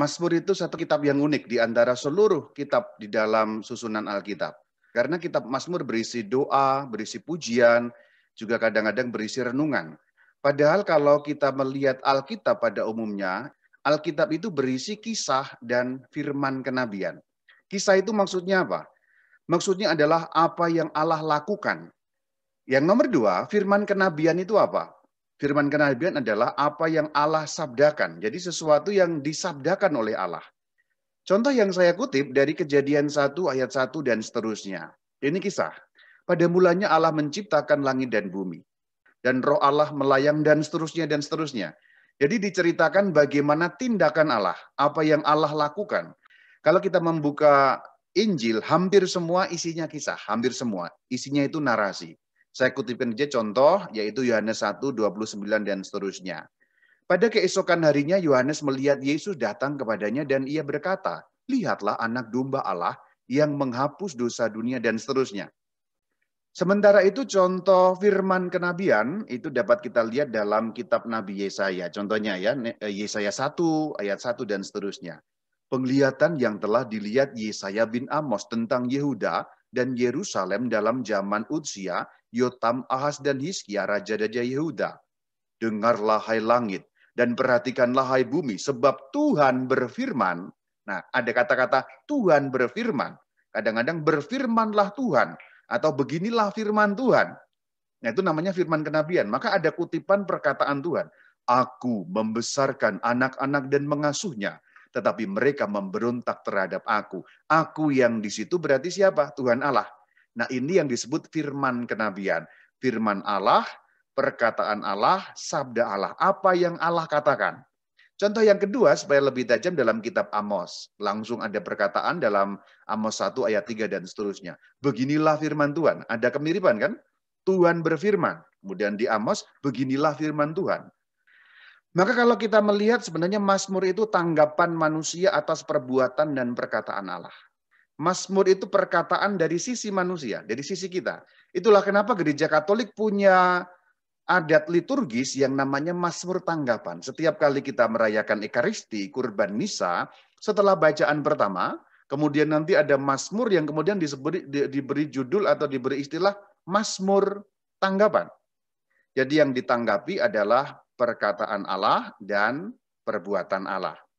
Mazmur itu satu kitab yang unik di antara seluruh kitab di dalam susunan Alkitab. Karena kitab Mazmur berisi doa, berisi pujian, juga kadang-kadang berisi renungan. Padahal kalau kita melihat Alkitab pada umumnya, Alkitab itu berisi kisah dan firman kenabian. Kisah itu maksudnya apa? Maksudnya adalah apa yang Allah lakukan. Yang nomor dua, firman kenabian itu apa? Firman kenabian adalah apa yang Allah sabdakan. Jadi sesuatu yang disabdakan oleh Allah. Contoh yang saya kutip dari kejadian 1 ayat 1 dan seterusnya. Ini kisah. Pada mulanya Allah menciptakan langit dan bumi. Dan roh Allah melayang dan seterusnya dan seterusnya. Jadi diceritakan bagaimana tindakan Allah, apa yang Allah lakukan. Kalau kita membuka Injil, hampir semua isinya kisah, hampir semua isinya itu narasi. Saya kutipkan saja contoh, yaitu Yohanes 1, 29, dan seterusnya. Pada keesokan harinya, Yohanes melihat Yesus datang kepadanya dan ia berkata, Lihatlah anak domba Allah yang menghapus dosa dunia dan seterusnya. Sementara itu contoh firman kenabian itu dapat kita lihat dalam kitab Nabi Yesaya. Contohnya ya eh, Yesaya 1 ayat 1 dan seterusnya. Penglihatan yang telah dilihat Yesaya bin Amos tentang Yehuda dan Yerusalem dalam zaman Utsia Yotam, Ahas, dan Hiskia Raja Raja Yehuda. Dengarlah hai langit, dan perhatikanlah hai bumi, sebab Tuhan berfirman. Nah, ada kata-kata Tuhan berfirman. Kadang-kadang berfirmanlah Tuhan, atau beginilah firman Tuhan. Nah, itu namanya firman kenabian. Maka ada kutipan perkataan Tuhan. Aku membesarkan anak-anak dan mengasuhnya, tetapi mereka memberontak terhadap aku. Aku yang di situ berarti siapa? Tuhan Allah. Nah ini yang disebut firman kenabian. Firman Allah, perkataan Allah, sabda Allah. Apa yang Allah katakan. Contoh yang kedua supaya lebih tajam dalam kitab Amos. Langsung ada perkataan dalam Amos 1 ayat 3 dan seterusnya. Beginilah firman Tuhan. Ada kemiripan kan? Tuhan berfirman. Kemudian di Amos, beginilah firman Tuhan. Maka kalau kita melihat sebenarnya Mazmur itu tanggapan manusia atas perbuatan dan perkataan Allah. Masmur itu perkataan dari sisi manusia, dari sisi kita. Itulah kenapa gereja Katolik punya adat liturgis yang namanya Masmur Tanggapan. Setiap kali kita merayakan Ekaristi, Kurban Nisa, setelah bacaan pertama, kemudian nanti ada Masmur yang kemudian disebut, di, diberi judul atau diberi istilah Masmur Tanggapan. Jadi yang ditanggapi adalah perkataan Allah dan perbuatan Allah.